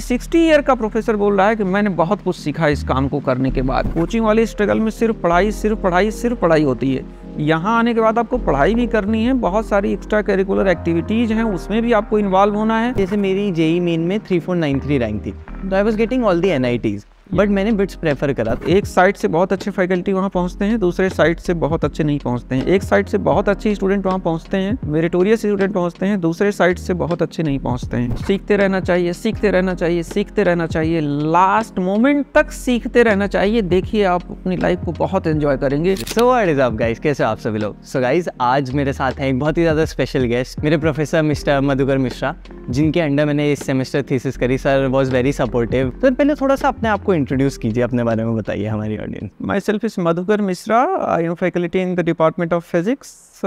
Sixty year का professor बोल रहा है कि मैंने बहुत कुछ सीखा इस काम को करने के बाद कोचिंग वाले स्ट्रगल में सिर्फ पढ़ाई सिर्फ पढ़ाई सिर्फ पढ़ाई होती है यहाँ आने के बाद आपको पढ़ाई भी करनी है बहुत सारी एक्स्ट्रा करिकुलर एक्टिविटीज़ हैं उसमें भी आपको इन्वॉल्व होना है जैसे मेरी जेई मेन में three four nine three rank थी तो I was getting all the N I Ts but मैंने बिट्स प्रेफर करा एक साइड से बहुत अच्छे फैकल्टी वहाँ पहुँचते हैं दूसरे साइड से बहुत अच्छे नहीं पहुँचते हैं एक साइड से बहुत अच्छे स्टूडेंट वहाँ पहुँचते हैं मेरेटोरियस स्टूडेंट पहुँचते हैं दूसरे साइड से बहुत अच्छे नहीं पहुँचते हैं सीखते रहना चाहिए सीखते रहना चाहिए सीखते रहना चाहिए लास्ट मोमेंट तक सीखते रहना चाहिए देखिए आप अपनी लाइफ को बहुत इन्जॉय करेंगे सो वर्ड इज आप गाइज कैसे आप सभी लोग सो गाइज आज मेरे साथ हैं एक बहुत ही ज़्यादा स्पेशल गेस्ट मेरे प्रोफेसर मिस्टर मधुकर मिश्रा जिनके अंडर मैंने इस सेमेस्टर थीसिस करी sir was very supportive sir पहले थोड़ा सा अपने आपको को इंट्रोड्यूस कीजिए अपने बारे में बताइए हमारी audience myself is Madhukar Mishra I am faculty in the department of physics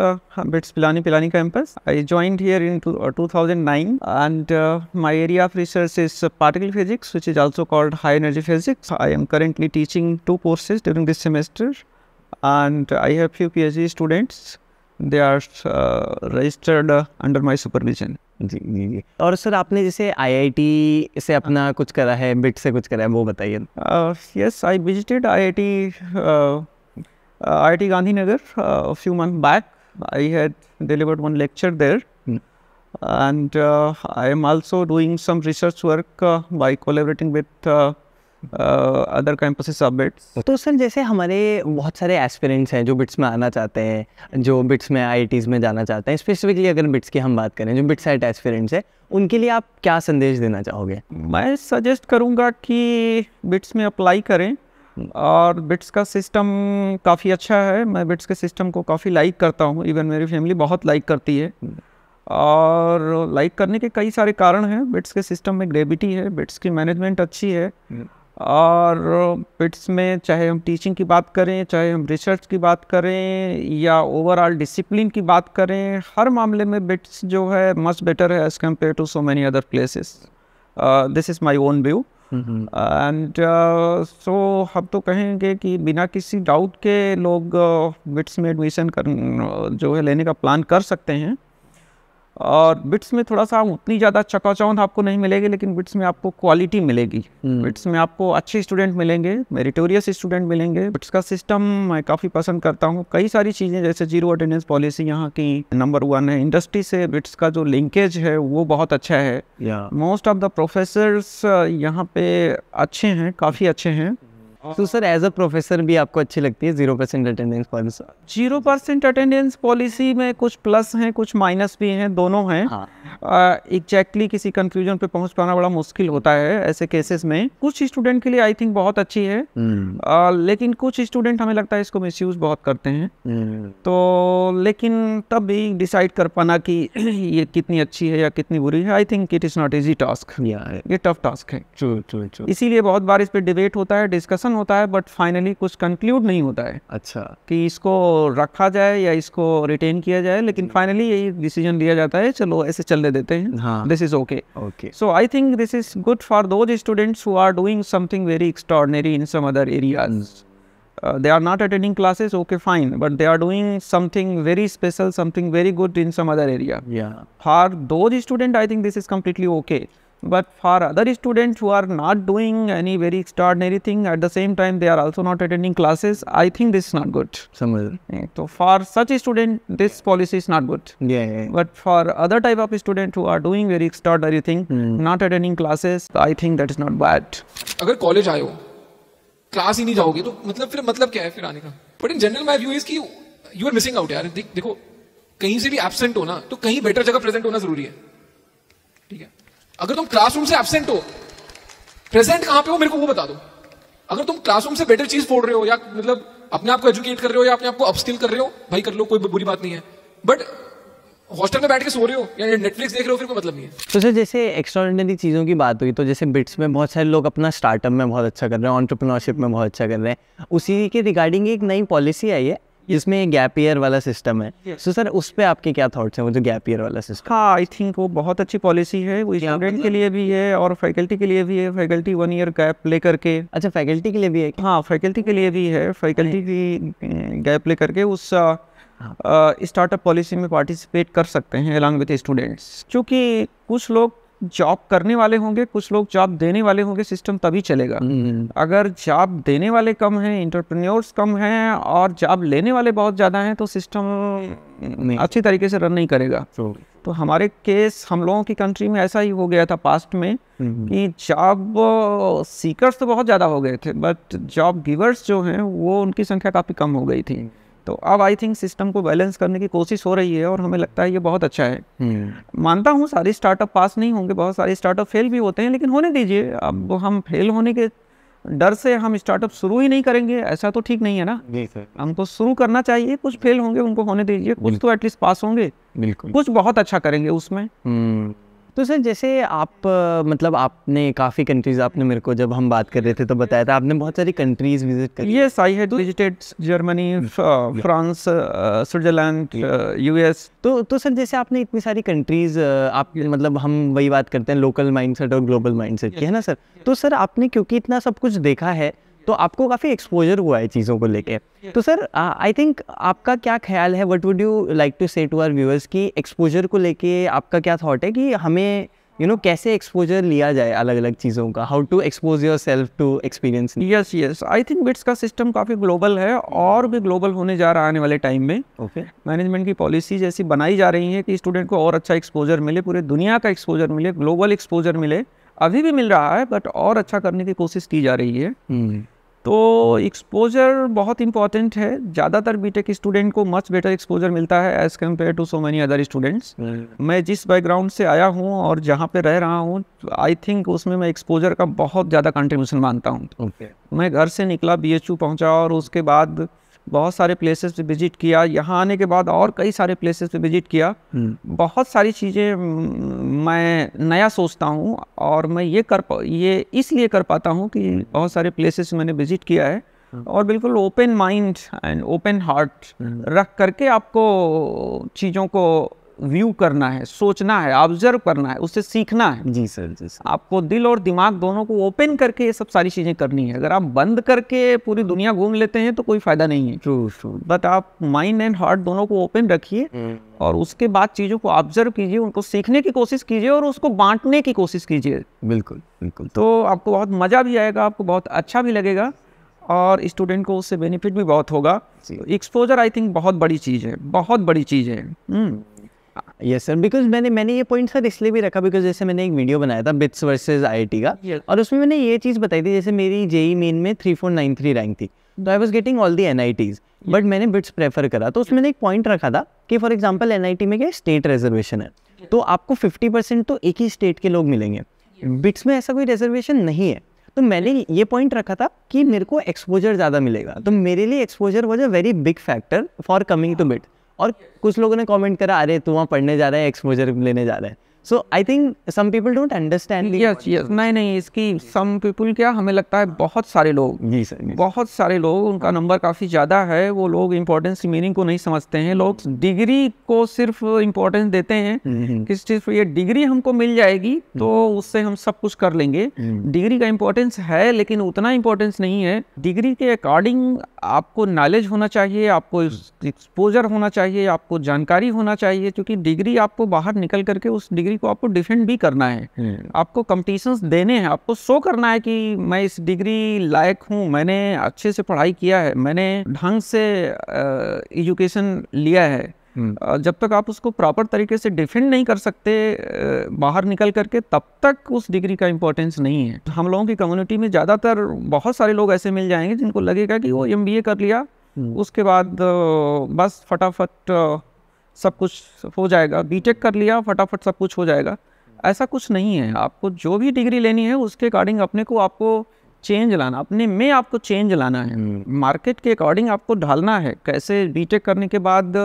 BITS Pilani Pilani campus I joined here in two, uh, 2009 and uh, my area of research is particle physics which is also called high energy physics i am currently teaching two courses during this semester and i have few phd students they are uh, registered under my supervision जी जी जी और sir आपने जैसे IIT से अपना हाँ। कुछ करा है बिट से कुछ करा है वो बताइए yes I visited IIT IIT Gandhinagar few month back I had delivered one lecture there and I am also doing some research work by collaborating by other campuses of BITS तो सर जैसे हमारे बहुत सारे एस्पिरेंट्स हैं जो बिट्स में आना चाहते हैं जो बिट्स में आई में जाना चाहते हैं स्पेसिफिकली अगर बिट्स की हम बात करें जो बिट्स एट एस्पिरेंट्स है उनके लिए आप क्या संदेश देना चाहोगे मैं सजेस्ट करूँगा कि बिट्स में अप्लाई करें और बिट्स का सिस्टम काफ़ी अच्छा है मैं बिट्स के सिस्टम को काफ़ी लाइक करता हूँ इवन मेरी फैमिली बहुत लाइक करती है और लाइक करने के कई सारे कारण हैं बिट्स के सिस्टम में ग्रेविटी है बिट्स की मैनेजमेंट अच्छी है और पिट्स में चाहे हम टीचिंग की बात करें चाहे हम रिसर्च की बात करें या ओवरऑल डिसिप्लिन की बात करें हर मामले में बिट्स जो है मच बेटर है as compare to so many other places this is my own view and so हम तो कहेंगे कि बिना किसी डाउट के लोग बिट्स uh, में एडमिशन कर जो है लेने का प्लान कर सकते हैं और बिट्स में थोड़ा सा उतनी ज़्यादा चकाचौंध आपको नहीं मिलेगी लेकिन बिट्स में आपको क्वालिटी मिलेगी बिट्स हम्म। में आपको अच्छे स्टूडेंट मिलेंगे मेरिटोरियस स्टूडेंट मिलेंगे बिट्स का सिस्टम मैं काफ़ी पसंद करता हूँ कई सारी चीज़ें जैसे जीरो अटेंडेंस पॉलिसी यहाँ की नंबर वन है इंडस्ट्री से बिट्स का जो लिंकेज है वो बहुत अच्छा है मोस्ट ऑफ द प्रोफेसर्स यहाँ पे अच्छे हैं काफ़ी अच्छे हैं तो सर एज अ प्रोफेसर भी आपको अच्छी लगती है zero percent attendance policy zero percent attendance policy में कुछ प्लस हैं कुछ माइनस भी हैं दोनों हैं एग्जैक्टली हाँ. uh, किसी कंक्लूजन पे पहुंच पाना बड़ा मुश्किल होता है ऐसे केसेस में कुछ स्टूडेंट के लिए आई थिंक बहुत अच्छी है uh, लेकिन कुछ स्टूडेंट हमें लगता है इसको मिस बहुत करते हैं हम्म। तो लेकिन तब भी डिसाइड कर पाना कि ये कितनी अच्छी है या कितनी बुरी है I think it is not easy task ये टफ टास्क है इसीलिए बहुत बार इस पर डिबेट होता है डिस्कशन होता है बट फाइनली कुछ कंक्लूड नहीं होता है अच्छा कि इसको रखा जाए या इसको रिटेन किया जाए लेकिन फाइनली यही डिसीजन लिया जाता है चलो ऐसे चलने देते हैं this is okay okay so I think this is good for those students who are doing something very extraordinary in some other areas they are not attending classes okay fine but they are doing something very special something very good in some other area yeah for those student i think this is completely okay but for other students who are not doing any very extraordinary thing at the same time they are also not attending classes i think this is not good Samajh. Yeah, so for such a student this policy is not good yeah, yeah. yeah. but for other type of student who are doing very extraordinary thing mm. not attending classes i think that is not bad agar college aaye ho class hi nahi jaoge to matlab fir matlab kya hai fir aane ka but in general my view is ki you are missing out yaar dekho kahin se bhi absent ho na to kahin better jagah present hona zaruri hai theek hai अगर तुम classroom से absent हो present कहां पे हो मेरे को वो बता दो अगर तुम क्लासरूम से बेटर चीज फोड़ रहे हो या मतलब अपने आप को एजुकेट कर रहे हो या अपने आप को अपस्किल कर रहे हो भाई कर लो कोई बुरी बात नहीं है बट हॉस्टल में बैठ के सो रहे हो या नेटफ्लिक्स देख रहे हो फिर कोई मतलब नहीं है तो सर जैसे एक्स्ट्रॉर्डनरी चीज़ों की बात हुई तो जैसे बिट्स में बहुत सारे लोग अपना स्टार्टअप में बहुत अच्छा कर रहे हैं ऑन्टरप्रनोरशिप में बहुत अच्छा कर रहे हैं उसी के रिगार्डिंग एक नई पॉलिसी आई है इसमें गैप ईयर वाला सिस्टम है सो yes. so, सर उस पर आपके क्या थॉट्स हैं वो जो गैप ईयर वाला सिस्टम हाँ आई थिंक वो बहुत अच्छी पॉलिसी है वो स्टूडेंट मतलब के लिए भी है और फैकल्टी के लिए भी है फैकल्टी वन ईयर गैप ले करके अच्छा फैकल्टी के लिए भी है हाँ फैकल्टी के लिए भी है फैकल्टी भी गैप ले करके उस स्टार्टअप uh, हाँ। पॉलिसी uh, में पार्टिसिपेट कर सकते हैं अलॉन्ग विद स्टूडेंट्स क्योंकि कुछ लोग जॉब करने वाले होंगे कुछ लोग जॉब देने वाले होंगे सिस्टम तभी चलेगा हम्म। अगर जॉब देने वाले कम हैं इंटरप्रेन्योर्स कम हैं और जॉब लेने वाले बहुत ज़्यादा हैं तो सिस्टम अच्छी तरीके से रन नहीं करेगा तो, तो हमारे केस हम लोगों की कंट्री में ऐसा ही हो गया था पास्ट में हम्म। कि जॉब सीकर्स तो बहुत ज़्यादा हो गए थे बट जॉब गिवर्स जो हैं वो उनकी संख्या काफ़ी कम हो गई थी हम्म। तो अब आई थिंक सिस्टम को बैलेंस करने की कोशिश हो रही है और हमें लगता है ये बहुत अच्छा है हम्म। मानता हूँ सारे स्टार्टअप पास नहीं होंगे बहुत सारे स्टार्टअप फेल भी होते हैं लेकिन होने दीजिए अब हम फेल होने के डर से हम स्टार्टअप शुरू ही नहीं करेंगे ऐसा तो ठीक नहीं है ना जी सर हमको तो शुरू करना चाहिए कुछ फेल होंगे उनको होने दीजिए कुछ तो एटलीस्ट पास होंगे बिल्कुल कुछ बहुत अच्छा करेंगे उसमें हम्म। तो सर जैसे आप मतलब आपने काफ़ी कंट्रीज़ आपने मेरे को जब हम बात कर रहे थे तो बताया था आपने बहुत सारी कंट्रीज़ विजिट कर yes I had visited Germany France Switzerland US तो तो सर जैसे आपने इतनी सारी कंट्रीज़ uh, आप मतलब हम वही बात करते हैं लोकल माइंडसेट और ग्लोबल माइंडसेट की है ना सर तो सर आपने क्योंकि इतना सब कुछ देखा है तो आपको काफ़ी एक्सपोजर हुआ है चीज़ों को लेके तो सर आई थिंक आपका क्या ख्याल है what would you like to say to our viewers कि एक्सपोजर को लेके आपका क्या थॉट है कि हमें यू you नो know, कैसे एक्सपोजर लिया जाए अलग अलग चीज़ों का how to expose yourself to experience yes yes I think BITS का सिस्टम काफ़ी ग्लोबल है और भी ग्लोबल होने जा रहा है आने वाले टाइम में ओके okay. मैनेजमेंट की पॉलिसीज ऐसी बनाई जा रही हैं कि स्टूडेंट को और अच्छा एक्सपोजर मिले पूरे दुनिया का एक्सपोजर मिले ग्लोबल एक्सपोजर मिले अभी भी मिल रहा है बट और अच्छा करने की कोशिश की जा रही है hmm. तो एक्सपोजर बहुत इंपॉर्टेंट है ज़्यादातर बीटेक स्टूडेंट को मच बेटर एक्सपोजर मिलता है as compare to so many other students मैं जिस बैकग्राउंड से आया हूँ और जहाँ पे रह रहा हूँ आई थिंक उसमें मैं एक्सपोजर का बहुत ज़्यादा कंट्रीब्यूशन मानता हूँ okay. मैं घर से निकला बी पहुँचा और उसके बाद बहुत सारे प्लेसेस पे विजिट किया यहाँ आने के बाद और कई सारे प्लेसेस पे विजिट किया हम्म। बहुत सारी चीज़ें मैं नया सोचता हूँ और मैं ये कर ये इसलिए कर पाता हूँ कि हम्म। बहुत सारे प्लेसेस मैंने विजिट किया है हम्म। और बिल्कुल open mind and open heart रख करके आपको चीज़ों को व्यू करना है सोचना है ऑब्जर्व करना है उससे सीखना है जी सर जी सर आपको दिल और दिमाग दोनों को ओपन करके ये सब सारी चीज़ें करनी है अगर आप बंद करके पूरी दुनिया घूम लेते हैं तो कोई फ़ायदा नहीं है ट्रू ट्रू बट आप माइंड एंड हार्ट दोनों को ओपन रखिए हम्म। और उसके बाद चीज़ों को ऑब्जर्व कीजिए उनको सीखने की कोशिश कीजिए और उसको बांटने की कोशिश कीजिए बिल्कुल बिल्कुल तो आपको बहुत मज़ा भी आएगा आपको बहुत अच्छा भी लगेगा और स्टूडेंट को उससे बेनिफिट भी बहुत होगा एक्सपोजर आई थिंक बहुत बड़ी चीज़ है बहुत बड़ी चीज़ है हम्म। यस सर बिकॉज मैंने मैंने ये पॉइंट सर इसलिए भी रखा बिकॉज जैसे मैंने एक वीडियो बनाया था बिट्स वर्सेज आई का yes. और उसमें मैंने ये चीज़ बताई थी जैसे मेरी जेई मेन में three four nine three rank थी तो I was getting all the N I Ts but मैंने बिट्स प्रेफर करा तो उसमें एक पॉइंट रखा था कि for example N I T में क्या स्टेट रिजर्वेशन है yes. तो आपको फिफ्टी परसेंट तो एक ही स्टेट के लोग मिलेंगे बिट्स yes. में ऐसा कोई रिजर्वेशन नहीं है तो मैंने ये पॉइंट रखा था कि मेरे को एक्सपोजर ज़्यादा मिलेगा तो मेरे लिए exposure was a very big factor for coming to BITS और कुछ लोगों ने कमेंट करा अरे तू वहाँ पढ़ने जा रहा है एक्सपोजर लेने जा रहा है so I think some people don't understand yes yes नहीं नहीं इसकी सम पीपल क्या हमें लगता है बहुत सारे लोग जी सर बहुत सारे लोग उनका नंबर काफ़ी ज़्यादा है वो लोग इंपॉर्टेंस मीनिंग को नहीं समझते हैं लोग डिग्री को सिर्फ इम्पोर्टेंस देते हैं किस चीज़ पर ये डिग्री हमको मिल जाएगी हम्म। तो उससे हम सब कुछ कर लेंगे डिग्री हम्म। का इम्पोर्टेंस है लेकिन उतना इम्पोर्टेंस नहीं है डिग्री के अकॉर्डिंग आपको नॉलेज होना चाहिए आपको एक्सपोजर हम्म। होना चाहिए आपको जानकारी होना चाहिए क्योंकि डिग्री आपको बाहर निकल करके उस डिग्री को आपको डिफेंड भी करना है हम्म। आपको कम्पटिशन्स देने हैं आपको शो करना है कि मैं इस डिग्री लायक हूँ मैंने अच्छे से पढ़ाई किया है मैंने ढंग से एजुकेशन लिया है हम्म। जब तक आप उसको प्रॉपर तरीके से डिफेंड नहीं कर सकते बाहर निकल करके तब तक उस डिग्री का इम्पोर्टेंस नहीं है तो हम लोगों की कम्युनिटी में ज़्यादातर बहुत सारे लोग ऐसे मिल जाएंगे जिनको लगेगा कि वो एम कर लिया हम्म। उसके बाद बस फटाफट सब कुछ हो जाएगा बी कर लिया फटाफट सब कुछ हो जाएगा ऐसा कुछ नहीं है आपको जो भी डिग्री लेनी है उसके अकॉर्डिंग अपने को आपको चेंज लाना अपने में आपको चेंज लाना है मार्केट हम्म। के अकॉर्डिंग आपको ढालना है कैसे बीटेक करने के बाद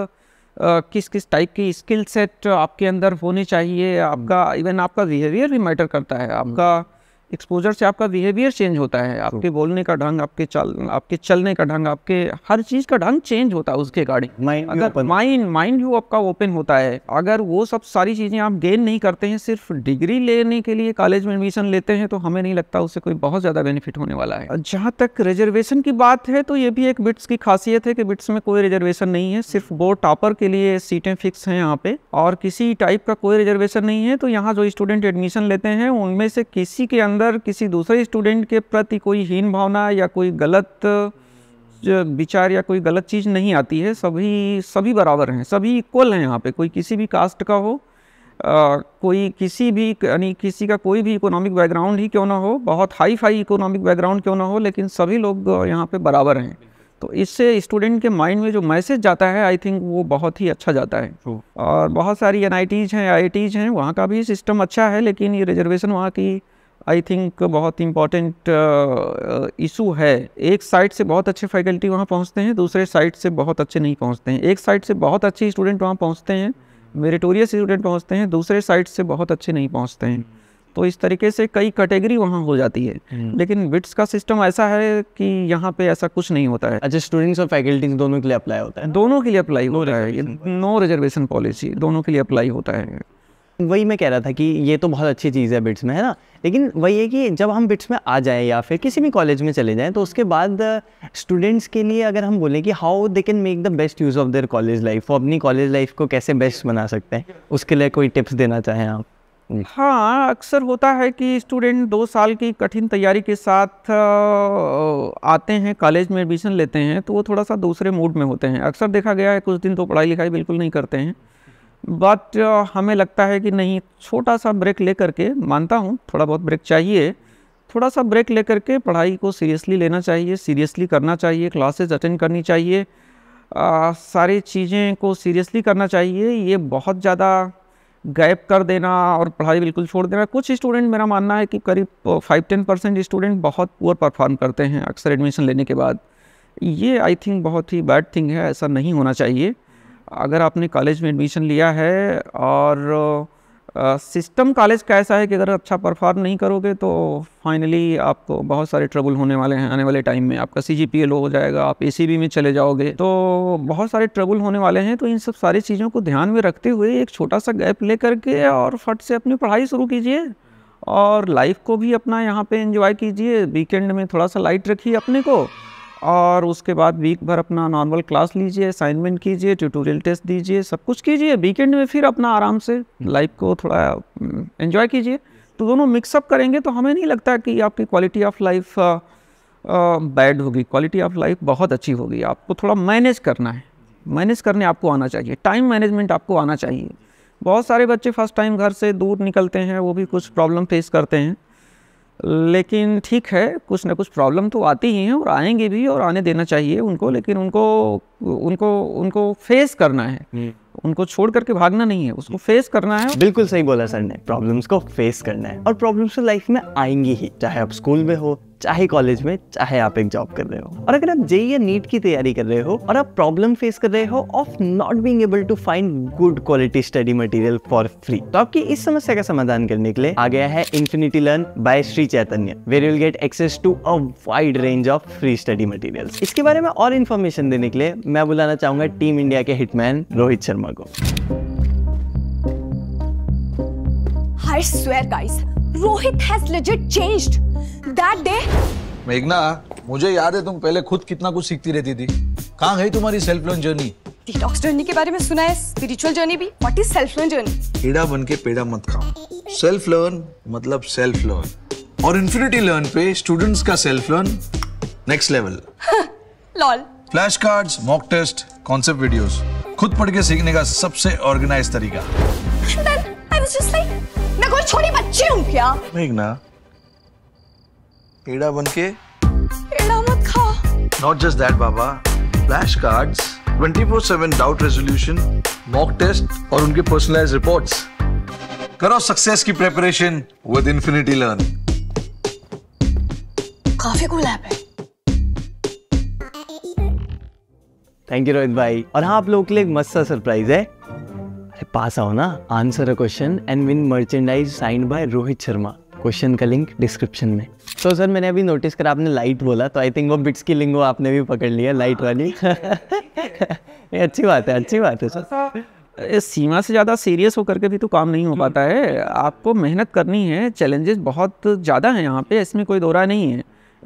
किस किस टाइप की स्किल सेट आपके अंदर होनी चाहिए आपका इवन आपका बिहेवियर भी मैटर करता है आपका हम्म। एक्सपोजर से आपका बिहेवियर चेंज होता है आपके बोलने का ढंग आपके चल आपके चलने का ढंग आपके हर चीज़ का ढंग चेंज होता है उसके गाड़ी अगर माइंड माइंड व्यू आपका ओपन होता है अगर वो सब सारी चीज़ें आप गेन नहीं करते हैं सिर्फ डिग्री लेने के लिए कॉलेज में एडमिशन लेते हैं तो हमें नहीं लगता उससे कोई बहुत ज़्यादा बेनिफिट होने वाला है जहाँ तक रिजर्वेशन की बात है तो ये भी एक बिट्स की खासियत है कि बिट्स में कोई रिजर्वेशन नहीं है सिर्फ बोर्ड टॉपर के लिए सीटें फिक्स है यहाँ पे और किसी टाइप का कोई रिजर्वेशन नहीं है तो यहाँ जो स्टूडेंट एडमिशन लेते हैं उनमें से किसी के अंदर अंदर किसी दूसरे स्टूडेंट के प्रति कोई हीन भावना या कोई गलत विचार या कोई गलत चीज़ नहीं आती है सभी सभी बराबर हैं सभी इक्वल हैं यहाँ पे कोई किसी भी कास्ट का हो आ, कोई किसी भी यानी किसी का कोई भी इकोनॉमिक बैकग्राउंड ही क्यों ना हो बहुत हाई फाई इकोनॉमिक बैकग्राउंड क्यों ना हो लेकिन सभी लोग यहाँ पे बराबर हैं तो इससे स्टूडेंट के माइंड में जो मैसेज जाता है आई थिंक वो बहुत ही अच्छा जाता है और बहुत सारी एन हैं आई हैं वहाँ का भी सिस्टम अच्छा है लेकिन ये रिजर्वेशन वहाँ की आई थिंक बहुत इम्पॉर्टेंट इशू uh, uh, है एक साइड से बहुत अच्छे फैकल्टी वहाँ पहुँचते हैं दूसरे साइड से बहुत अच्छे नहीं पहुँचते हैं एक साइड से बहुत अच्छे स्टूडेंट वहाँ पहुँचते हैं मेरिटोरियस स्टूडेंट पहुँचते हैं दूसरे साइड से बहुत अच्छे नहीं पहुँचते हैं तो इस तरीके से कई कैटेगरी वहाँ हो जाती है हम्म। लेकिन विट्स का सिस्टम ऐसा है कि यहाँ पे ऐसा कुछ नहीं होता है अच्छा स्टूडेंट्स और फैकल्टीज दोनों के लिए अप्लाई होता है दोनों के लिए अप्लाई होता है नो रिजर्वेशन पॉलिसी दोनों के लिए अप्लाई होता है वही मैं कह रहा था कि ये तो बहुत अच्छी चीज़ है बिट्स में है ना लेकिन वही है कि जब हम बिट्स में आ जाएं या फिर किसी भी कॉलेज में चले जाएं तो उसके बाद स्टूडेंट्स के लिए अगर हम बोलें कि how they can make the best use of their college life वो अपनी कॉलेज लाइफ को कैसे बेस्ट बना सकते हैं उसके लिए कोई टिप्स देना चाहें आप हम्म। हाँ अक्सर होता है कि स्टूडेंट दो साल की कठिन तैयारी के साथ आते हैं कॉलेज में एडमिशन लेते हैं तो वो थोड़ा सा दूसरे मूड में होते हैं अक्सर देखा गया है कुछ दिन तो पढ़ाई लिखाई बिल्कुल नहीं करते हैं बट हमें लगता है कि नहीं छोटा सा ब्रेक ले करके मानता हूँ थोड़ा बहुत ब्रेक चाहिए थोड़ा सा ब्रेक ले के पढ़ाई को सीरियसली लेना चाहिए सीरियसली करना चाहिए क्लासेस अटेंड करनी चाहिए आ, सारी चीज़ें को सीरियसली करना चाहिए ये बहुत ज़्यादा गैप कर देना और पढ़ाई बिल्कुल छोड़ देना कुछ स्टूडेंट मेरा मानना है कि करीब फाइव टेन परसेंट स्टूडेंट बहुत पुअर परफॉर्म करते हैं अक्सर एडमिशन लेने के बाद ये आई थिंक बहुत ही बैड थिंग है ऐसा नहीं होना चाहिए अगर आपने कॉलेज में एडमिशन लिया है और सिस्टम कॉलेज का ऐसा है कि अगर अच्छा परफॉर्म नहीं करोगे तो फाइनली आपको बहुत सारे ट्रबल होने वाले हैं आने वाले टाइम में आपका सी जी पी लो हो जाएगा आप ए सी बी में चले जाओगे तो बहुत सारे ट्रबल होने वाले हैं तो इन सब सारी चीज़ों को ध्यान में रखते हुए एक छोटा सा गैप ले करके और फट से अपनी पढ़ाई शुरू कीजिए और लाइफ को भी अपना यहाँ पे एंजॉय कीजिए वीकेंड में थोड़ा सा लाइट रखिए अपने को और उसके बाद वीक भर अपना नॉर्मल क्लास लीजिए असाइनमेंट कीजिए ट्यूटोरियल टेस्ट दीजिए सब कुछ कीजिए वीकेंड में फिर अपना आराम से लाइफ को थोड़ा एंजॉय हम्म, कीजिए तो दोनों मिक्सअप करेंगे तो हमें नहीं लगता कि आपकी क्वालिटी ऑफ लाइफ बैड होगी क्वालिटी ऑफ लाइफ बहुत अच्छी होगी आपको थोड़ा मैनेज करना है मैनेज करने आपको आना चाहिए टाइम मैनेजमेंट आपको आना चाहिए बहुत सारे बच्चे फर्स्ट टाइम घर से दूर निकलते हैं वो भी कुछ प्रॉब्लम फेस करते हैं लेकिन ठीक है कुछ ना कुछ प्रॉब्लम तो आती ही हैं और आएंगे भी और आने देना चाहिए उनको लेकिन उनको उनको उनको फेस करना है हम्म। उनको छोड़ करके भागना नहीं है उसको फेस करना है बिल्कुल सही बोला सर ने प्रॉब्लम्स को फेस करना है और प्रॉब्लम्स तो लाइफ में आएंगी ही चाहे आप स्कूल में हो चाहे कॉलेज में चाहे आप एक जॉब कर रहे हो और अगर आप जेई या नीट की तैयारी कर रहे हो और आप प्रॉब्लम फेस कर रहे हो of not being able to find good quality study material for free तो आपकी इस समस्या का समाधान करने के लिए आ गया है infinity learn by Shri Chaitanya where you'll get access to a wide range of free study material इसके बारे में और इन्फॉर्मेशन देने के लिए मैं बुलाना चाहूंगा टीम इंडिया के हिटमैन रोहित शर्मा को I swear guys, Rohit has legit changed that day मेघना मुझे याद है तुम पहले खुद कितना कुछ सीखती रहती थी कहाँ गई तुम्हारी self loan journey detox journey के बारे में सुना है स्पिरिचुअल जर्नी भी what is self learn journey कीड़ा बन के पेड़ा मत खाओ सेल्फ लर्न मतलब सेल्फ लर्न और इन्फिनिटी लर्न पे स्टूडेंट्स का self learn next level lol flash cards mock test concept videos खुद पढ़ के सीखने का सबसे ऑर्गेनाइज तरीका Then I was just मैं कोई छोटी बच्ची हूँ क्या मेघना एड़ा बन के एड़ा मत खा नॉट जस्ट दैट बाबा flash cards 24/7 doubt resolution mock test और उनके पर्सनलाइज रिपोर्ट्स करो सक्सेस की प्रिपरेशन विद इंफिनिटी लर्न काफी कूल ऐप है थैंक यू रोहित भाई और हाँ आप लोगों के लिए एक मस्त सरप्राइज है पास आओ ना answer a question and win merchandise signed by Rohit Sharma question का लिंक डिस्क्रिप्शन में तो so, सर मैंने अभी नोटिस करा आपने लाइट बोला तो आई थिंक वो बिट्स की लिंगो आपने भी पकड़ लिया लाइट हाँ। वाली ये अच्छी बात है अच्छी बात है सर इस अच्छा। सीमा से ज़्यादा सीरियस होकर के भी तो काम नहीं हो हम्म। पाता है आपको मेहनत करनी है चैलेंजेस बहुत ज़्यादा हैं यहाँ पे इसमें कोई दौरा नहीं है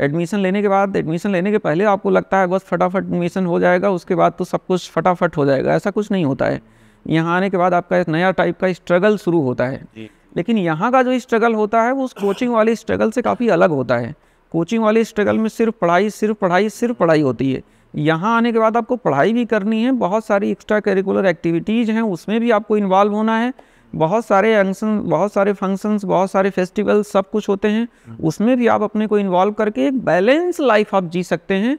एडमिशन लेने के बाद एडमिशन लेने के पहले आपको लगता है बस फटाफट एडमिशन हो जाएगा उसके बाद तो सब कुछ फटाफट हो जाएगा ऐसा कुछ नहीं होता है यहाँ आने के बाद आपका एक नया टाइप का स्ट्रगल शुरू होता है लेकिन यहाँ का जो स्ट्रगल होता है वो उस कोचिंग वाले स्ट्रगल से काफ़ी अलग होता है कोचिंग वाले स्ट्रगल में सिर्फ पढ़ाई सिर्फ पढ़ाई सिर्फ पढ़ाई होती है यहाँ आने के बाद आपको पढ़ाई भी करनी है बहुत सारी एक्स्ट्रा करिकुलर एक्टिविटीज़ हैं उसमें भी आपको इन्वॉल्व होना है बहुत सारे अंक्शन बहुत सारे फंक्शंस बहुत सारे फेस्टिवल्स सब कुछ होते हैं हम्म। उसमें भी आप अपने को इन्वॉल्व करके एक बैलेंस लाइफ आप जी सकते हैं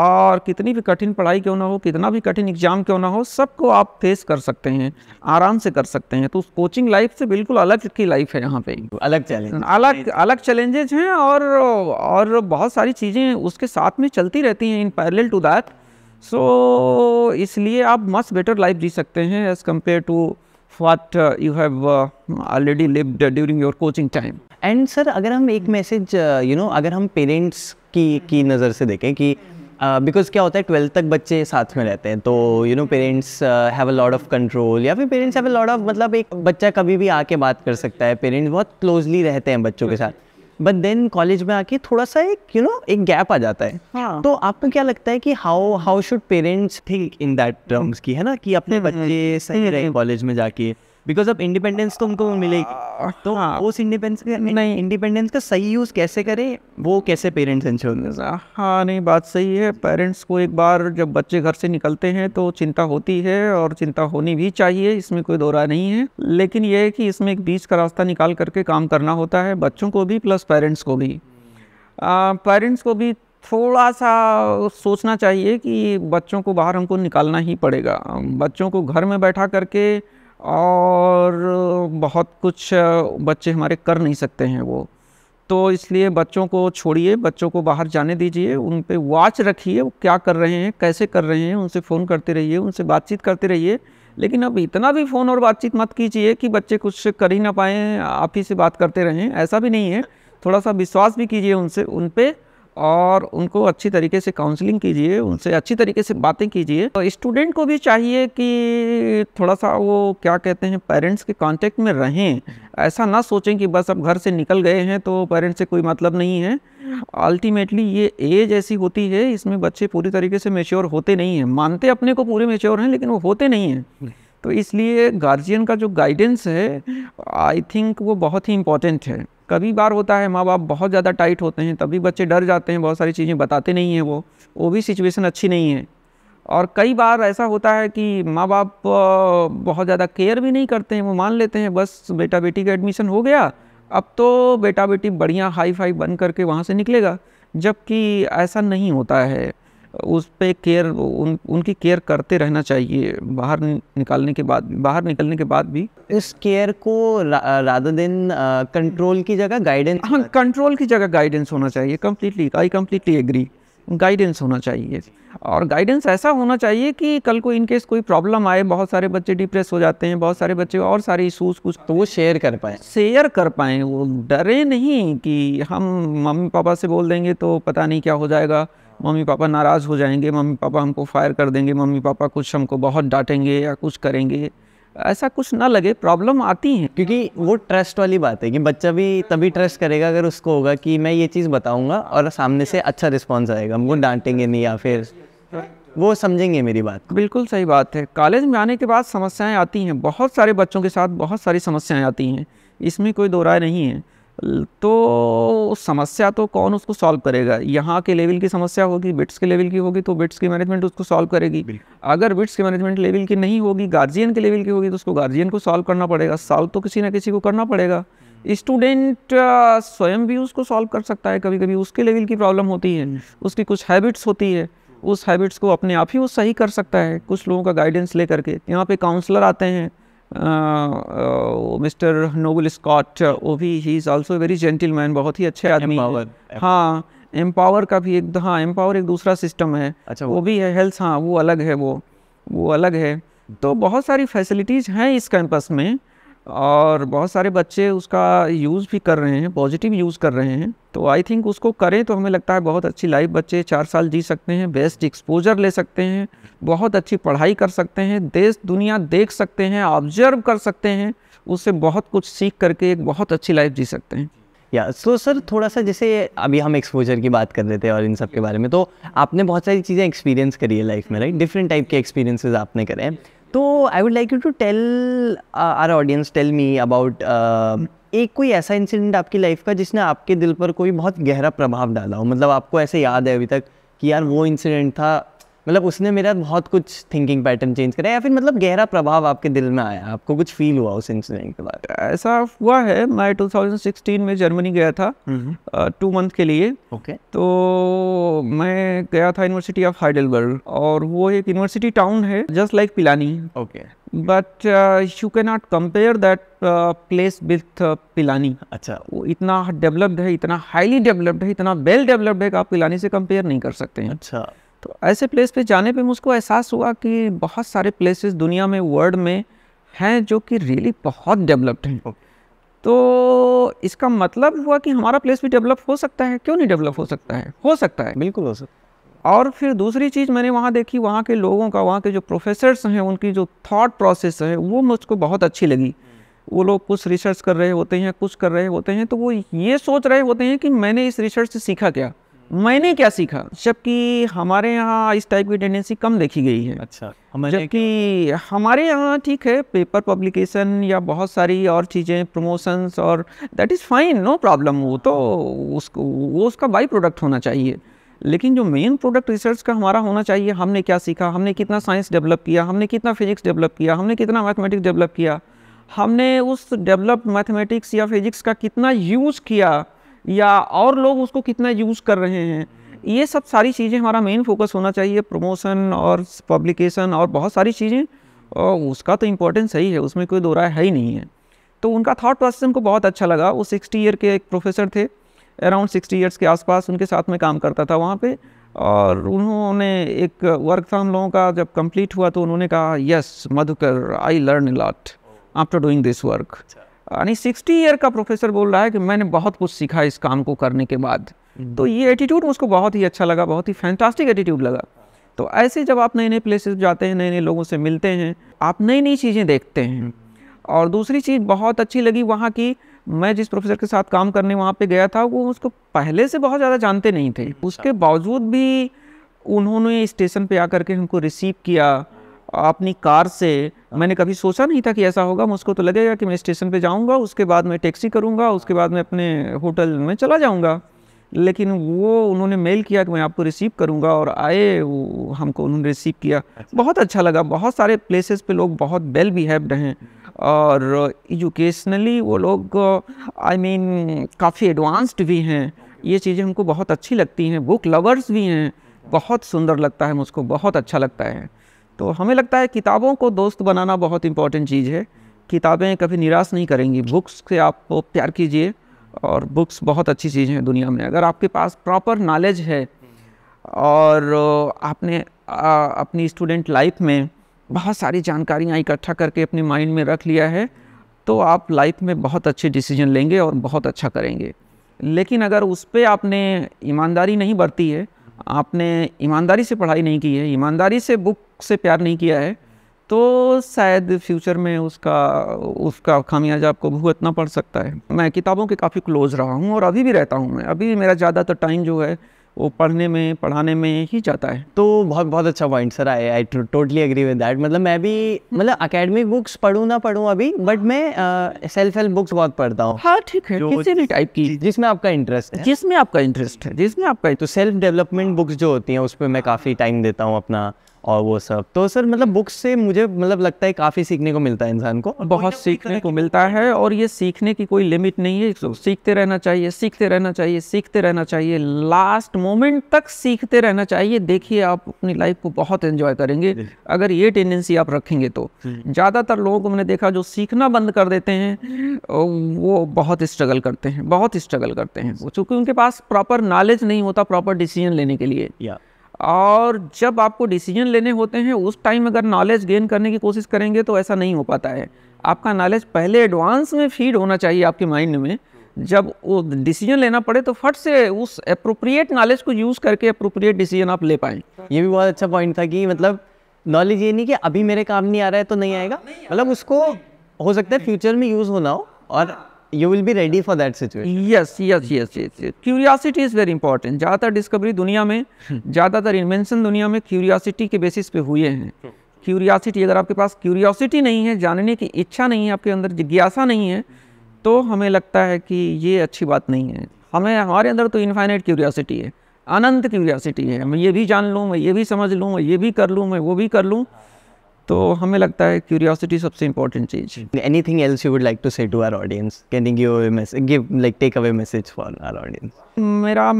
और कितनी भी कठिन पढ़ाई क्यों ना हो कितना भी कठिन एग्ज़ाम क्यों ना हो सबको आप फेस कर सकते हैं आराम से कर सकते हैं तो उस कोचिंग लाइफ से बिल्कुल अलग की लाइफ है यहाँ पे अलग चैलेंज अलग अलग चैलेंजेज हैं और और बहुत सारी चीज़ें उसके साथ में चलती रहती हैं in parallel to that so इसलिए आप मस्ट बेटर लाइफ जी सकते हैं as compare to what you have already lived during your coaching time and sir अगर हम एक मैसेज यू नो अगर हम पेरेंट्स की की नज़र से देखें कि बिकॉज uh, क्या होता है ट्वेल्थ तक बच्चे साथ में रहते हैं तो you know parents have a lot of control या फिर parents have a lot of मतलब एक बच्चा कभी भी आके बात कर सकता है पेरेंट्स बहुत क्लोजली रहते हैं बच्चों के साथ बट देन कॉलेज में आके थोड़ा सा एक यू नो एक गैप आ जाता है हाँ. तो आपको क्या लगता है कि how how should parents think in that terms की है ना कि अपने हम्म, हम्म, बच्चे सही हम्म, रहे कॉलेज में जाके बिकॉज अब इंडिपेंडेंस उनको मिलेगी हाँ। तो हाँ उस इंडिपेंडेंस नहीं इंडिपेंडेंस का सही यूज़ कैसे करें वो कैसे पेरेंट्स इंश्योरेंस हाँ, हाँ नहीं बात सही है पेरेंट्स को एक बार जब बच्चे घर से निकलते हैं तो चिंता होती है और चिंता होनी भी चाहिए इसमें कोई दौरा नहीं है लेकिन यह है कि इसमें एक बीच का रास्ता निकाल करके काम करना होता है बच्चों को भी प्लस पेरेंट्स को भी पेरेंट्स को भी थोड़ा सा सोचना चाहिए कि बच्चों को बाहर हमको निकालना ही पड़ेगा बच्चों को घर में बैठा करके और बहुत कुछ बच्चे हमारे कर नहीं सकते हैं वो तो इसलिए बच्चों को छोड़िए बच्चों को बाहर जाने दीजिए उन पर वॉच रखिए वो क्या कर रहे हैं कैसे कर रहे हैं उनसे फ़ोन करते रहिए उनसे बातचीत करते रहिए लेकिन अब इतना भी फ़ोन और बातचीत मत कीजिए कि बच्चे कुछ कर ही ना पाएँ आप ही से बात करते रहें ऐसा भी नहीं है थोड़ा सा विश्वास भी कीजिए उनसे उन पर और उनको अच्छी तरीके से काउंसलिंग कीजिए उनसे अच्छी तरीके से बातें कीजिए तो स्टूडेंट को भी चाहिए कि थोड़ा सा वो क्या कहते हैं पेरेंट्स के कांटेक्ट में रहें ऐसा ना सोचें कि बस अब घर से निकल गए हैं तो पेरेंट्स से कोई मतलब नहीं है अल्टीमेटली ये एज ऐसी होती है इसमें बच्चे पूरी तरीके से मेच्योर होते नहीं हैं मानते अपने को पूरे मेच्योर हैं लेकिन वो होते नहीं हैं तो इसलिए गार्जियन का जो गाइडेंस है आई थिंक वो बहुत ही इम्पॉर्टेंट है कभी बार होता है माँ बाप बहुत ज़्यादा टाइट होते हैं तभी बच्चे डर जाते हैं बहुत सारी चीज़ें बताते नहीं हैं वो वो भी सिचुएशन अच्छी नहीं है और कई बार ऐसा होता है कि माँ बाप बहुत ज़्यादा केयर भी नहीं करते हैं वो मान लेते हैं बस बेटा बेटी का एडमिशन हो गया अब तो बेटा बेटी बढ़िया हाई फाई बन करके वहाँ से निकलेगा जबकि ऐसा नहीं होता है उस पर केयर उन उनकी केयर करते रहना चाहिए बाहर निकालने के बाद बाहर निकलने के बाद भी इस केयर को राधा देन कंट्रोल की जगह गाइडेंस हाँ कंट्रोल की जगह गाइडेंस होना चाहिए completely I completely agree guidance होना चाहिए और गाइडेंस ऐसा होना चाहिए कि कल को इनकेस कोई प्रॉब्लम आए बहुत सारे बच्चे डिप्रेस हो जाते हैं बहुत सारे बच्चे और सारे इशूज़ कुछ तो वो शेयर कर पाए शेयर कर पाएँ वो डरे नहीं कि हम मम्मी पापा से बोल देंगे तो पता नहीं क्या हो जाएगा मम्मी पापा नाराज़ हो जाएंगे मम्मी पापा हमको फायर कर देंगे मम्मी पापा कुछ हमको बहुत डांटेंगे या कुछ करेंगे ऐसा कुछ ना लगे प्रॉब्लम आती है क्योंकि वो ट्रस्ट वाली बात है कि बच्चा भी तभी ट्रस्ट करेगा अगर उसको होगा कि मैं ये चीज़ बताऊंगा और सामने से अच्छा रिस्पॉन्स आएगा हमको डांटेंगे नहीं या फिर वो समझेंगे मेरी बात बिल्कुल सही बात है कॉलेज में आने के बाद समस्याएं आती हैं बहुत सारे बच्चों के साथ बहुत सारी समस्याएं आती हैं इसमें कोई दो राय नहीं है तो समस्या तो कौन उसको सॉल्व करेगा यहाँ के लेवल की समस्या होगी बिट्स के लेवल की होगी तो बिट्स की मैनेजमेंट उसको सॉल्व करेगी अगर बिट्स के मैनेजमेंट लेवल की नहीं होगी गार्जियन के लेवल की होगी तो उसको गार्जियन को सॉल्व करना पड़ेगा सॉल्व तो किसी ना किसी को करना पड़ेगा स्टूडेंट हम्म। स्वयं भी उसको सॉल्व कर सकता है कभी कभी उसके लेवल की प्रॉब्लम होती है हम्म। उसकी कुछ हैबिट्स होती है उस हैबिट्स को अपने आप ही वो सही कर सकता है कुछ लोगों का गाइडेंस ले करके यहाँ पे काउंसलर आते हैं मिस्टर नोबल स्कॉट वो भी ही इज़ ऑल्सो वेरी जेंटलमैन बहुत ही अच्छे आदमी हाँ एम्पावर का भी एक हाँ एम्पावर एक दूसरा सिस्टम है अच्छा वो, वो भी है हेल्थ हाँ वो अलग है वो वो अलग है तो, तो बहुत सारी फैसिलिटीज़ हैं इस कैंपस में और बहुत सारे बच्चे उसका यूज़ भी कर रहे हैं पॉजिटिव यूज़ कर रहे हैं तो आई थिंक उसको करें तो हमें लगता है बहुत अच्छी लाइफ बच्चे चार साल जी सकते हैं बेस्ट एक्सपोजर ले सकते हैं बहुत अच्छी पढ़ाई कर सकते हैं देश दुनिया देख सकते हैं ऑब्जर्व कर सकते हैं उससे बहुत कुछ सीख करके एक बहुत अच्छी लाइफ जी सकते हैं या सो सर थोड़ा सा जैसे अभी हम एक्सपोजर की बात कर रहे थे और इन सब के बारे में तो आपने बहुत सारी चीज़ें एक्सपीरियंस करी है लाइफ में राइट डिफरेंट टाइप के एक्सपीरियंसेस आपने करे हैं तो I would like you to tell our audience tell me about एक कोई ऐसा इंसिडेंट आपकी लाइफ का जिसने आपके दिल पर कोई बहुत गहरा प्रभाव डाला हो मतलब आपको ऐसे याद है अभी तक कि यार वो इंसिडेंट था मतलब उसने मेरा बहुत कुछ थिंकिंग पैटर्न चेंज करा या फिर मतलब गहरा प्रभाव आपके दिल में आया आपको कुछ फील हुआ उस इंसिडेंट के बाद ऐसा हुआ है मैं 2016 में जर्मनी गया था टू हम्म। मंथ के लिए ओके okay. तो मैं गया था यूनिवर्सिटी ऑफ हाइडलबर्ग और वो एक यूनिवर्सिटी टाउन है just like Pilani okay but you can not compare that place with Pilani अच्छा वो इतना डेवलप्ड है इतना हाईली डेवलप्ड है इतना वेल डेवलप्ड है कि आप पिलानी से कंपेयर नहीं कर सकते हैं अच्छा तो ऐसे प्लेस पे जाने पे मुझको एहसास हुआ कि बहुत सारे प्लेसेस दुनिया में वर्ल्ड में हैं जो कि रियली बहुत डेवलप्ड हैं तो इसका मतलब हुआ कि हमारा प्लेस भी डेवलप हो सकता है क्यों नहीं डेवलप हो सकता है हो सकता है बिल्कुल हो सकता और फिर दूसरी चीज़ मैंने वहाँ देखी वहाँ के लोगों का वहाँ के जो प्रोफेसर्स हैं उनकी जो थाट प्रोसेस है वो मुझको बहुत अच्छी लगी वो लोग कुछ रिसर्च कर रहे होते हैं कुछ कर रहे होते हैं तो वो ये सोच रहे होते हैं कि मैंने इस रिसर्च से सीखा क्या मैंने क्या सीखा जबकि हमारे यहाँ इस टाइप की टेंडेंसी कम देखी गई है अच्छा जबकि हमारे यहाँ ठीक है पेपर पब्लिकेशन या बहुत सारी और चीज़ें प्रमोशंस और that is fine no problem वो तो उसको वो उसका बाई प्रोडक्ट होना चाहिए लेकिन जो मेन प्रोडक्ट रिसर्च का हमारा होना चाहिए हमने क्या सीखा हमने कितना साइंस डेवलप किया हमने कितना फिजिक्स डेवलप किया हमने कितना मैथमेटिक्स डेवलप किया हमने उस डेवलप मैथमेटिक्स या फिजिक्स का कितना यूज़ किया या और लोग उसको कितना यूज़ कर रहे हैं ये सब सारी चीज़ें हमारा मेन फोकस होना चाहिए प्रमोशन और पब्लिकेशन और बहुत सारी चीज़ें और उसका तो इम्पोर्टेंस सही है उसमें कोई दो राय है ही नहीं है तो उनका थाट प्रोसेस उनको बहुत अच्छा लगा वो सिक्सटी ईयर के एक प्रोफेसर थे अराउंड सिक्सटी ईयर्स के आसपास उनके साथ में काम करता था वहाँ पे और उन्होंने एक वर्क था हम लोगों का जब कंप्लीट हुआ तो उन्होंने कहा yes Madhukar I learn lot after doing this work यानी सिक्सटी ईयर का प्रोफेसर बोल रहा है कि मैंने बहुत कुछ सीखा इस काम को करने के बाद हम्म। तो ये एटीट्यूड मुझको बहुत ही अच्छा लगा बहुत ही फैंटास्टिक एटीट्यूड लगा तो ऐसे जब आप नए नए प्लेसेस जाते हैं नए नए लोगों से मिलते हैं आप नई नई चीज़ें देखते हैं और दूसरी चीज़ बहुत अच्छी लगी वहाँ की मैं जिस प्रोफेसर के साथ काम करने वहाँ पे गया था वो उसको पहले से बहुत ज़्यादा जानते नहीं थे अच्छा। उसके बावजूद भी उन्होंने स्टेशन पे आकर के हमको रिसीव किया अपनी कार से हाँ। मैंने कभी सोचा नहीं था कि ऐसा होगा मुझको तो लगेगा कि मैं स्टेशन पे जाऊंगा उसके बाद मैं टैक्सी करूंगा उसके बाद मैं अपने होटल में चला जाऊंगा लेकिन वो उन्होंने मेल किया कि मैं आपको रिसीव करूंगा और आए वो हमको उन्होंने रिसीव किया अच्छा। बहुत अच्छा लगा बहुत सारे प्लेसेस पे लोग बहुत वेल बिहेव्ड हैं और एजुकेशनली वो लोग आई I मीन mean, काफ़ी एडवांस्ड भी हैं ये चीज़ें हमको बहुत अच्छी लगती हैं बुक लवर्स भी हैं बहुत सुंदर लगता है मुझको बहुत अच्छा लगता है तो हमें लगता है किताबों को दोस्त बनाना बहुत इंपॉर्टेंट चीज़ है किताबें कभी निराश नहीं करेंगी बुक्स से आप प्यार कीजिए और बुक्स बहुत अच्छी चीज़ हैं दुनिया में अगर आपके पास प्रॉपर नॉलेज है और आपने आ, अपनी स्टूडेंट लाइफ में बहुत सारी जानकारियाँ इकट्ठा करके अपने माइंड में रख लिया है तो आप लाइफ में बहुत अच्छे डिसीजन लेंगे और बहुत अच्छा करेंगे लेकिन अगर उस पर आपने ईमानदारी नहीं बरती है आपने ईमानदारी से पढ़ाई नहीं की है ईमानदारी से बुक से प्यार नहीं किया है तो शायद फ्यूचर में उसका उसका खामियाजा आपको भुगतना पड़ सकता है मैं किताबों के काफ़ी क्लोज रहा हूँ और अभी भी रहता हूँ मैं अभी मेरा ज़्यादातर टाइम जो है वो पढ़ने में पढ़ाने में ही जाता है तो बहुत बहुत अच्छा point sir I I totally agree with that मतलब मैं भी मतलब अकेडमिक बुक्स पढ़ू ना पढ़ू अभी बट मैं सेल्फ हेल्प बुक्स बहुत पढ़ता हूँ हाँ ठीक है किसी भी टाइप की जिसमें आपका इंटरेस्ट है जिसमें आपका इंटरेस्ट है जिसमें आपका तो सेल्फ डेवलपमेंट बुक्स जो होती हैं उस पर मैं काफ़ी टाइम देता हूँ अपना और वो सब तो सर मतलब बुक्स से मुझे मतलब लगता है काफ़ी सीखने को मिलता है इंसान को बहुत सीखने को मिलता है और ये सीखने की कोई लिमिट नहीं है सीखते रहना चाहिए सीखते रहना चाहिए सीखते रहना चाहिए लास्ट मोमेंट तक सीखते रहना चाहिए देखिए आप अपनी लाइफ को बहुत एंजॉय करेंगे अगर ये टेंडेंसी आप रखेंगे तो ज़्यादातर लोगों को मैंने देखा जो सीखना बंद कर देते हैं वो बहुत स्ट्रगल करते हैं बहुत स्ट्रगल करते हैं चूँकि उनके पास प्रॉपर नॉलेज नहीं होता प्रॉपर डिसीजन लेने के लिए और जब आपको डिसीजन लेने होते हैं उस टाइम अगर नॉलेज गेन करने की कोशिश करेंगे तो ऐसा नहीं हो पाता है आपका नॉलेज पहले एडवांस में फीड होना चाहिए आपके माइंड में जब वो डिसीजन लेना पड़े तो फट से उस अप्रोप्रिएट नॉलेज को यूज़ करके अप्रोप्रिएट डिसीजन आप ले पाएँ ये भी बहुत अच्छा पॉइंट था कि मतलब नॉलेज ये नहीं कि अभी मेरे काम नहीं आ रहा है तो नहीं आएगा हाँ, मतलब उसको हो सकता है फ्यूचर में यूज़ होना हो और you will be ready for that situation yes yes yes yes curiosity is very important ज़्यादातर डिस्कवरी दुनिया में ज़्यादातर इन्वेंशन दुनिया में क्यूरियासिटी के बेसिस पे हुए हैं क्यूरियासिटी अगर आपके पास क्यूरियासिटी नहीं है जानने की इच्छा नहीं है आपके अंदर जिज्ञासा नहीं है तो हमें लगता है कि ये अच्छी बात नहीं है हमें हमारे अंदर तो इन्फाइनाइट क्यूरियासिटी है अनंत क्यूरियासिटी है मैं ये भी जान लूँ मैं ये भी समझ लूँ मैं ये भी कर लूँ मैं वो भी कर लूँ तो हमें लगता है क्यूरियोसिटी सबसे इंपॉर्टेंट चीज thing else you would like to say to our audience can you give give like take away message for our audience मेरा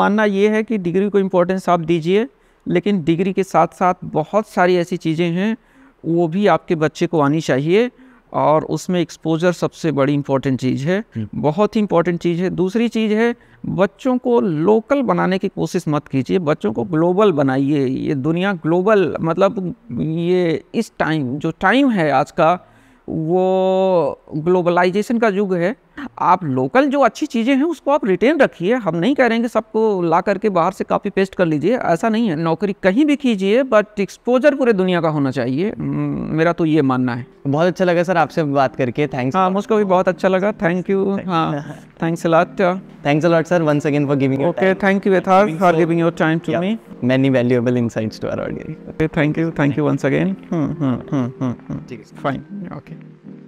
मानना ये है कि डिग्री को इम्पोर्टेंस आप दीजिए लेकिन डिग्री के साथ साथ बहुत सारी ऐसी चीज़ें हैं वो भी आपके बच्चे को आनी चाहिए और उसमें एक्सपोजर सबसे बड़ी इंपॉर्टेंट चीज़ है बहुत ही इंपॉर्टेंट चीज़ है दूसरी चीज़ है बच्चों को लोकल बनाने की कोशिश मत कीजिए बच्चों को ग्लोबल बनाइए ये दुनिया ग्लोबल मतलब ये इस टाइम जो टाइम है आज का वो ग्लोबलाइजेशन का युग है आप लोकल जो अच्छी चीज़ें हैं उसको आप रिटेन रखिए हम नहीं कह रहे हैं कि सबको ला करके बाहर से कॉपी पेस्ट कर लीजिए ऐसा नहीं है नौकरी कहीं भी कीजिए बट एक्सपोजर पूरे दुनिया का होना चाहिए हम्म, मेरा तो ये मानना है बहुत अच्छा लगा सर आपसे बात करके थैंक्स हाँ मुझको भी बहुत अच्छा लगा thank you thanks a lot thanks a lot sir once again for giving okay thank you for giving your time to me many valuable insights to our audience thank you thank you once again ठीक है fine okay